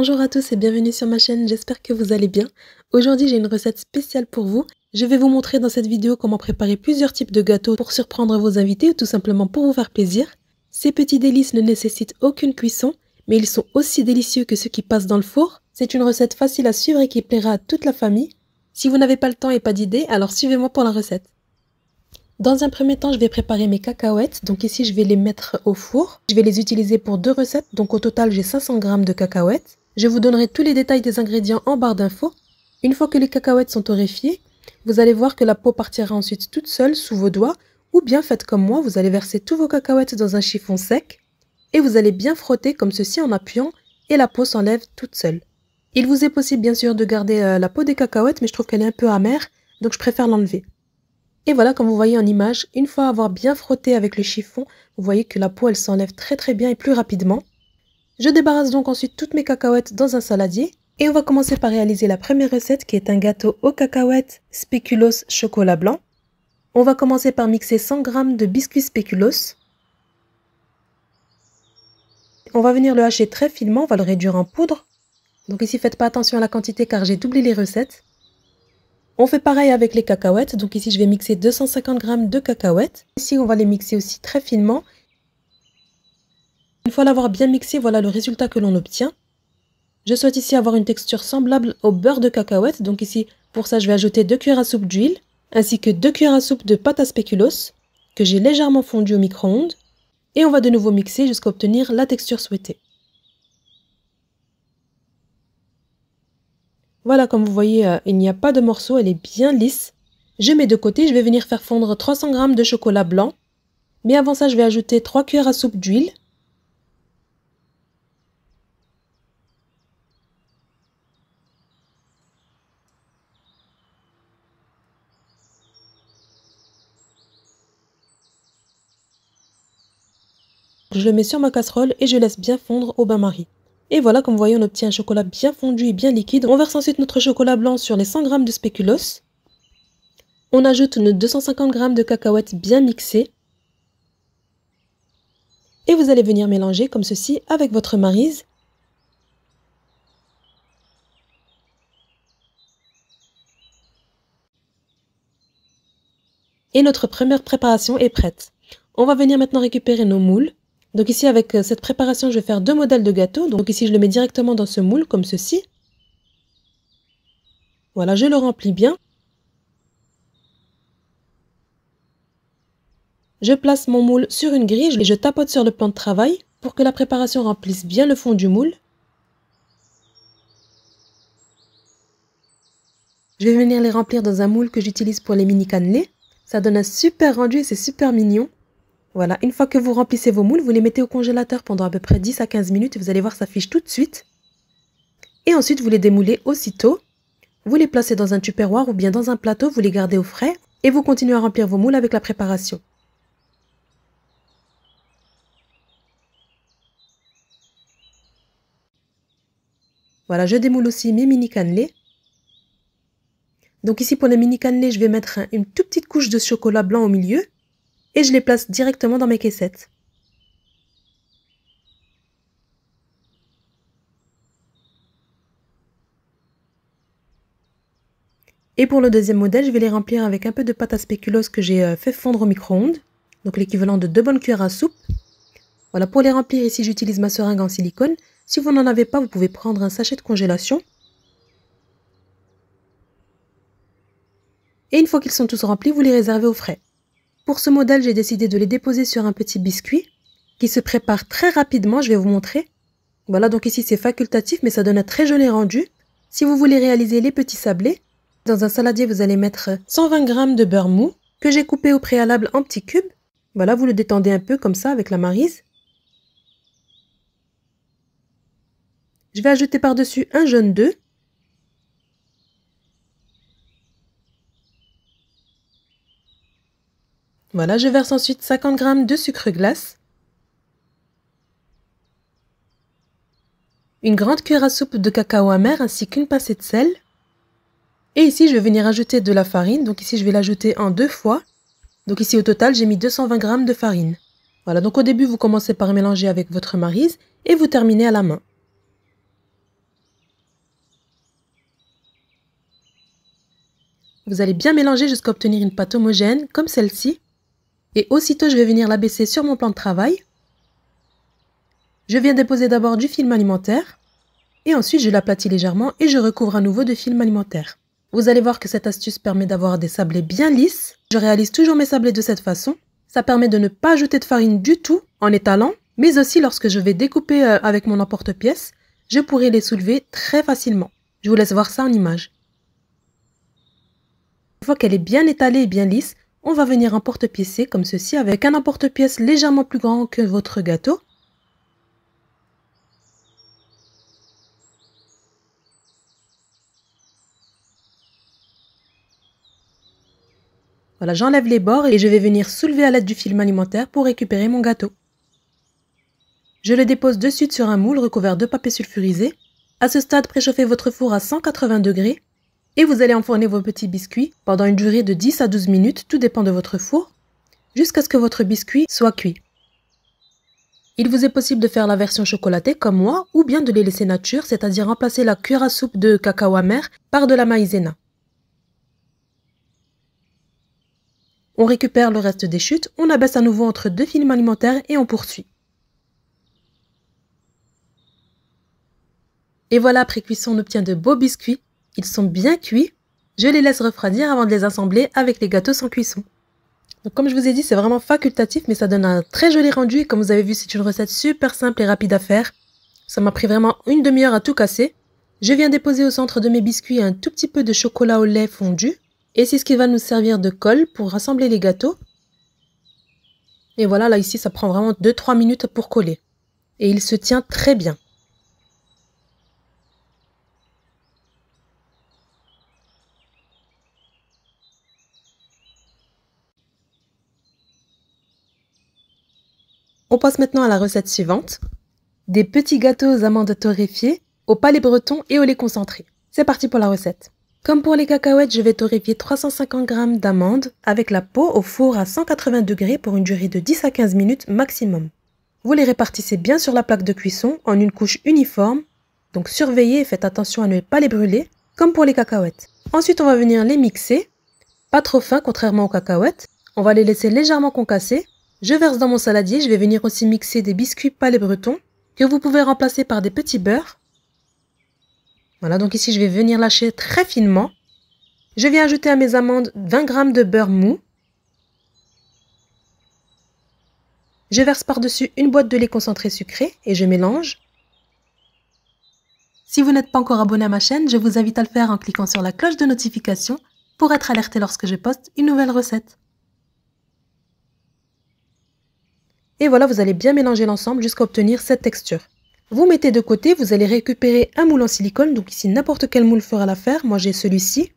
Bonjour à tous et bienvenue sur ma chaîne, j'espère que vous allez bien. Aujourd'hui j'ai une recette spéciale pour vous. Je vais vous montrer dans cette vidéo comment préparer plusieurs types de gâteaux pour surprendre vos invités ou tout simplement pour vous faire plaisir. Ces petits délices ne nécessitent aucune cuisson, mais ils sont aussi délicieux que ceux qui passent dans le four. C'est une recette facile à suivre et qui plaira à toute la famille. Si vous n'avez pas le temps et pas d'idées, alors suivez-moi pour la recette. Dans un premier temps, je vais préparer mes cacahuètes. Donc ici, je vais les mettre au four. Je vais les utiliser pour deux recettes. Donc au total, j'ai 500 g de cacahuètes. Je vous donnerai tous les détails des ingrédients en barre d'infos. Une fois que les cacahuètes sont torréfiées, vous allez voir que la peau partira ensuite toute seule sous vos doigts ou bien faites comme moi, vous allez verser tous vos cacahuètes dans un chiffon sec et vous allez bien frotter comme ceci en appuyant et la peau s'enlève toute seule. Il vous est possible bien sûr de garder euh, la peau des cacahuètes mais je trouve qu'elle est un peu amère donc je préfère l'enlever. Et voilà comme vous voyez en image, une fois avoir bien frotté avec le chiffon, vous voyez que la peau elle s'enlève très très bien et plus rapidement. Je débarrasse donc ensuite toutes mes cacahuètes dans un saladier et on va commencer par réaliser la première recette qui est un gâteau aux cacahuètes spéculos chocolat blanc. On va commencer par mixer 100 g de biscuits spéculos. On va venir le hacher très finement, on va le réduire en poudre. Donc ici faites pas attention à la quantité car j'ai doublé les recettes. On fait pareil avec les cacahuètes, donc ici je vais mixer 250 g de cacahuètes. Ici on va les mixer aussi très finement une fois l'avoir bien mixé, voilà le résultat que l'on obtient. Je souhaite ici avoir une texture semblable au beurre de cacahuète, donc ici, pour ça, je vais ajouter 2 cuillères à soupe d'huile, ainsi que 2 cuillères à soupe de pâte à spéculoos, que j'ai légèrement fondue au micro-ondes, et on va de nouveau mixer jusqu'à obtenir la texture souhaitée. Voilà, comme vous voyez, euh, il n'y a pas de morceaux, elle est bien lisse. Je mets de côté, je vais venir faire fondre 300 g de chocolat blanc. Mais avant ça, je vais ajouter 3 cuillères à soupe d'huile, je le mets sur ma casserole et je laisse bien fondre au bain-marie. Et voilà, comme vous voyez, on obtient un chocolat bien fondu et bien liquide. On verse ensuite notre chocolat blanc sur les 100 g de spéculos. On ajoute nos 250 g de cacahuètes bien mixées. Et vous allez venir mélanger comme ceci avec votre marise. Et notre première préparation est prête. On va venir maintenant récupérer nos moules. Donc ici, avec euh, cette préparation, je vais faire deux modèles de gâteau. Donc ici, je le mets directement dans ce moule, comme ceci. Voilà, je le remplis bien. Je place mon moule sur une grille et je tapote sur le plan de travail pour que la préparation remplisse bien le fond du moule. Je vais venir les remplir dans un moule que j'utilise pour les mini cannelés. Ça donne un super rendu et c'est super mignon. Voilà, une fois que vous remplissez vos moules, vous les mettez au congélateur pendant à peu près 10 à 15 minutes. Vous allez voir, ça fiche tout de suite. Et ensuite, vous les démoulez aussitôt. Vous les placez dans un tupperware ou bien dans un plateau, vous les gardez au frais et vous continuez à remplir vos moules avec la préparation. Voilà, je démoule aussi mes mini cannelés. Donc ici, pour les mini cannelés, je vais mettre une toute petite couche de chocolat blanc au milieu et je les place directement dans mes caissettes. Et pour le deuxième modèle, je vais les remplir avec un peu de pâte à spéculoos que j'ai euh, fait fondre au micro-ondes, donc l'équivalent de deux bonnes cuillères à soupe. Voilà, pour les remplir ici, j'utilise ma seringue en silicone. Si vous n'en avez pas, vous pouvez prendre un sachet de congélation. Et une fois qu'ils sont tous remplis, vous les réservez au frais. Pour ce modèle, j'ai décidé de les déposer sur un petit biscuit qui se prépare très rapidement, je vais vous montrer. Voilà, donc ici c'est facultatif, mais ça donne un très joli rendu. Si vous voulez réaliser les petits sablés, dans un saladier, vous allez mettre 120 g de beurre mou que j'ai coupé au préalable en petits cubes. Voilà, vous le détendez un peu comme ça avec la marise. Je vais ajouter par-dessus un jaune d'œuf Voilà, je verse ensuite 50 g de sucre glace, une grande cuillère à soupe de cacao amer ainsi qu'une pincée de sel. Et ici, je vais venir ajouter de la farine. Donc ici, je vais l'ajouter en deux fois. Donc ici, au total, j'ai mis 220 g de farine. Voilà, donc au début, vous commencez par mélanger avec votre marise et vous terminez à la main. Vous allez bien mélanger jusqu'à obtenir une pâte homogène comme celle-ci et aussitôt je vais venir l'abaisser sur mon plan de travail. Je viens déposer d'abord du film alimentaire et ensuite je l'aplatis légèrement et je recouvre à nouveau de film alimentaire. Vous allez voir que cette astuce permet d'avoir des sablés bien lisses. Je réalise toujours mes sablés de cette façon. Ça permet de ne pas ajouter de farine du tout en étalant, mais aussi lorsque je vais découper euh, avec mon emporte-pièce, je pourrai les soulever très facilement. Je vous laisse voir ça en image. Une fois qu'elle est bien étalée et bien lisse, on va venir emporte-piécer comme ceci avec un emporte-pièce légèrement plus grand que votre gâteau. Voilà, j'enlève les bords et je vais venir soulever à l'aide du film alimentaire pour récupérer mon gâteau. Je le dépose de suite sur un moule recouvert de papier sulfurisé. À ce stade, préchauffez votre four à 180 degrés et vous allez enfourner vos petits biscuits pendant une durée de 10 à 12 minutes, tout dépend de votre four, jusqu'à ce que votre biscuit soit cuit. Il vous est possible de faire la version chocolatée comme moi ou bien de les laisser nature, c'est-à-dire remplacer la cuillère à soupe de cacao amer par de la maïzena. On récupère le reste des chutes, on abaisse à nouveau entre deux films alimentaires et on poursuit. Et voilà, après cuisson, on obtient de beaux biscuits ils sont bien cuits. Je les laisse refroidir avant de les assembler avec les gâteaux sans cuisson. Donc comme je vous ai dit, c'est vraiment facultatif, mais ça donne un très joli rendu. comme vous avez vu, c'est une recette super simple et rapide à faire. Ça m'a pris vraiment une demi-heure à tout casser. Je viens déposer au centre de mes biscuits un tout petit peu de chocolat au lait fondu. Et c'est ce qui va nous servir de colle pour rassembler les gâteaux. Et voilà, là ici, ça prend vraiment 2-3 minutes pour coller. Et il se tient très bien. On passe maintenant à la recette suivante. Des petits gâteaux aux amandes torréfiées, au palais breton et au lait concentré. C'est parti pour la recette. Comme pour les cacahuètes, je vais torréfier 350 g d'amandes avec la peau au four à 180 degrés pour une durée de 10 à 15 minutes maximum. Vous les répartissez bien sur la plaque de cuisson en une couche uniforme, donc surveillez et faites attention à ne pas les brûler, comme pour les cacahuètes. Ensuite, on va venir les mixer, pas trop fin contrairement aux cacahuètes. On va les laisser légèrement concasser je verse dans mon saladier, je vais venir aussi mixer des biscuits palais bretons, que vous pouvez remplacer par des petits beurres. Voilà, donc ici je vais venir lâcher très finement. Je viens ajouter à mes amandes 20 g de beurre mou. Je verse par-dessus une boîte de lait concentré sucré et je mélange. Si vous n'êtes pas encore abonné à ma chaîne, je vous invite à le faire en cliquant sur la cloche de notification pour être alerté lorsque je poste une nouvelle recette. Et voilà, vous allez bien mélanger l'ensemble jusqu'à obtenir cette texture. Vous mettez de côté, vous allez récupérer un moule en silicone. Donc ici, n'importe quel moule fera l'affaire. Moi, j'ai celui-ci.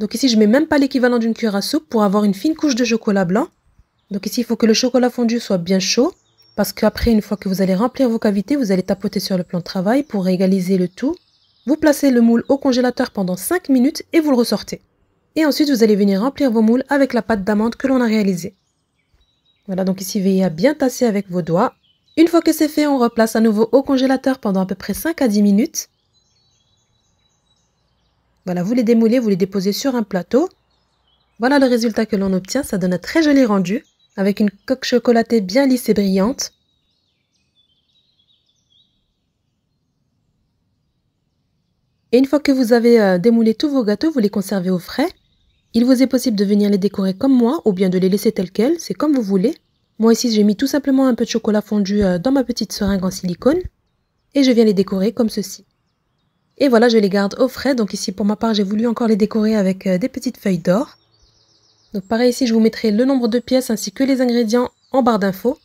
Donc ici, je ne mets même pas l'équivalent d'une cuillère à soupe pour avoir une fine couche de chocolat blanc. Donc ici, il faut que le chocolat fondu soit bien chaud. Parce qu'après, une fois que vous allez remplir vos cavités, vous allez tapoter sur le plan de travail pour égaliser le tout. Vous placez le moule au congélateur pendant 5 minutes et vous le ressortez. Et ensuite, vous allez venir remplir vos moules avec la pâte d'amande que l'on a réalisée. Voilà, donc ici, veillez à bien tasser avec vos doigts. Une fois que c'est fait, on replace à nouveau au congélateur pendant à peu près 5 à 10 minutes. Voilà, vous les démoulez, vous les déposez sur un plateau. Voilà le résultat que l'on obtient, ça donne un très joli rendu, avec une coque chocolatée bien lisse et brillante. Et une fois que vous avez euh, démoulé tous vos gâteaux, vous les conservez au frais. Il vous est possible de venir les décorer comme moi ou bien de les laisser telles quelles, c'est comme vous voulez. Moi ici, j'ai mis tout simplement un peu de chocolat fondu euh, dans ma petite seringue en silicone et je viens les décorer comme ceci. Et voilà, je les garde au frais. Donc ici, pour ma part, j'ai voulu encore les décorer avec euh, des petites feuilles d'or. Donc pareil ici, je vous mettrai le nombre de pièces ainsi que les ingrédients en barre d'infos.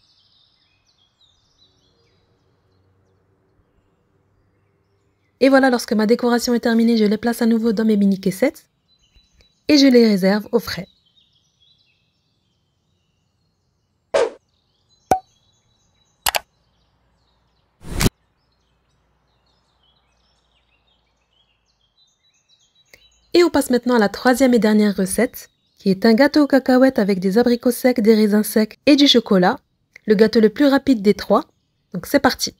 Et voilà, lorsque ma décoration est terminée, je les place à nouveau dans mes mini caissettes et je les réserve au frais. Et on passe maintenant à la troisième et dernière recette, qui est un gâteau aux cacahuètes avec des abricots secs, des raisins secs et du chocolat. Le gâteau le plus rapide des trois. Donc c'est parti.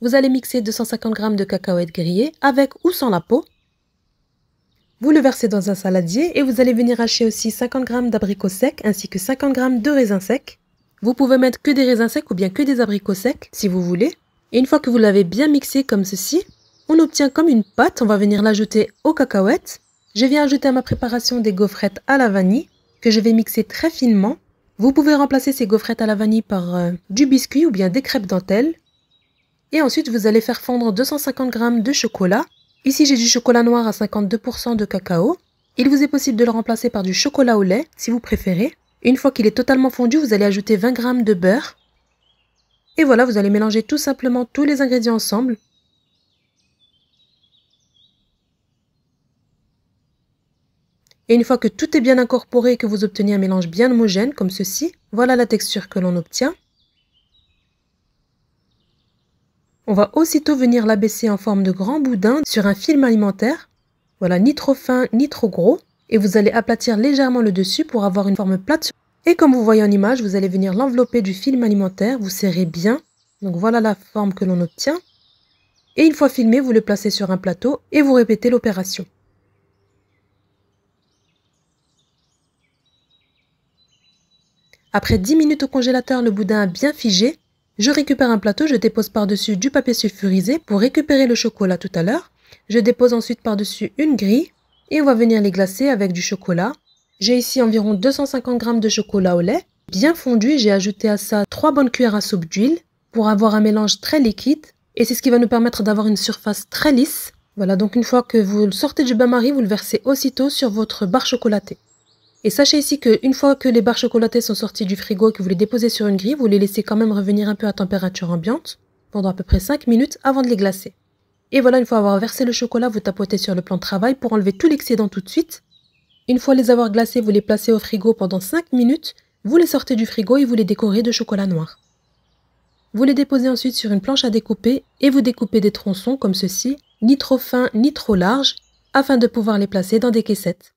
Vous allez mixer 250 g de cacahuètes grillées avec ou sans la peau vous le versez dans un saladier et vous allez venir hacher aussi 50 g d'abricots secs ainsi que 50 g de raisins secs. Vous pouvez mettre que des raisins secs ou bien que des abricots secs si vous voulez. Et une fois que vous l'avez bien mixé comme ceci, on obtient comme une pâte, on va venir l'ajouter aux cacahuètes. Je viens ajouter à ma préparation des gaufrettes à la vanille que je vais mixer très finement. Vous pouvez remplacer ces gaufrettes à la vanille par euh, du biscuit ou bien des crêpes dentelles. Et ensuite, vous allez faire fondre 250 g de chocolat Ici, j'ai du chocolat noir à 52% de cacao. Il vous est possible de le remplacer par du chocolat au lait, si vous préférez. Une fois qu'il est totalement fondu, vous allez ajouter 20 g de beurre. Et voilà, vous allez mélanger tout simplement tous les ingrédients ensemble. Et une fois que tout est bien incorporé et que vous obtenez un mélange bien homogène, comme ceci, voilà la texture que l'on obtient. On va aussitôt venir l'abaisser en forme de grand boudin sur un film alimentaire. Voilà, ni trop fin, ni trop gros. Et vous allez aplatir légèrement le dessus pour avoir une forme plate. Et comme vous voyez en image, vous allez venir l'envelopper du film alimentaire. Vous serrez bien. Donc voilà la forme que l'on obtient. Et une fois filmé, vous le placez sur un plateau et vous répétez l'opération. Après 10 minutes au congélateur, le boudin a bien figé. Je récupère un plateau, je dépose par-dessus du papier sulfurisé pour récupérer le chocolat tout à l'heure. Je dépose ensuite par-dessus une grille et on va venir les glacer avec du chocolat. J'ai ici environ 250 g de chocolat au lait. Bien fondu, j'ai ajouté à ça 3 bonnes cuillères à soupe d'huile pour avoir un mélange très liquide. Et c'est ce qui va nous permettre d'avoir une surface très lisse. Voilà, donc une fois que vous le sortez du bain-marie, vous le versez aussitôt sur votre barre chocolatée. Et sachez ici qu'une fois que les barres chocolatées sont sorties du frigo et que vous les déposez sur une grille, vous les laissez quand même revenir un peu à température ambiante pendant à peu près 5 minutes avant de les glacer. Et voilà, une fois avoir versé le chocolat, vous tapotez sur le plan de travail pour enlever tout l'excédent tout de suite. Une fois les avoir glacés, vous les placez au frigo pendant 5 minutes, vous les sortez du frigo et vous les décorez de chocolat noir. Vous les déposez ensuite sur une planche à découper et vous découpez des tronçons comme ceci, ni trop fins ni trop larges, afin de pouvoir les placer dans des caissettes.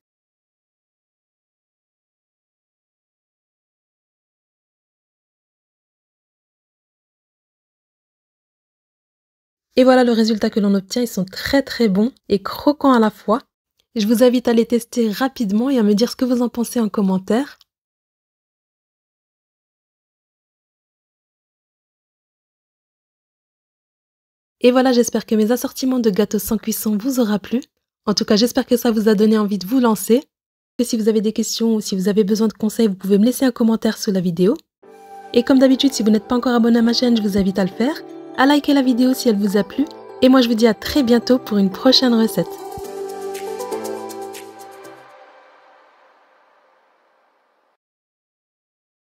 Et voilà le résultat que l'on obtient, ils sont très très bons et croquants à la fois. Je vous invite à les tester rapidement et à me dire ce que vous en pensez en commentaire. Et voilà, j'espère que mes assortiments de gâteaux sans cuisson vous aura plu. En tout cas, j'espère que ça vous a donné envie de vous lancer. si vous avez des questions ou si vous avez besoin de conseils, vous pouvez me laisser un commentaire sous la vidéo. Et comme d'habitude, si vous n'êtes pas encore abonné à ma chaîne, je vous invite à le faire à liker la vidéo si elle vous a plu, et moi je vous dis à très bientôt pour une prochaine recette.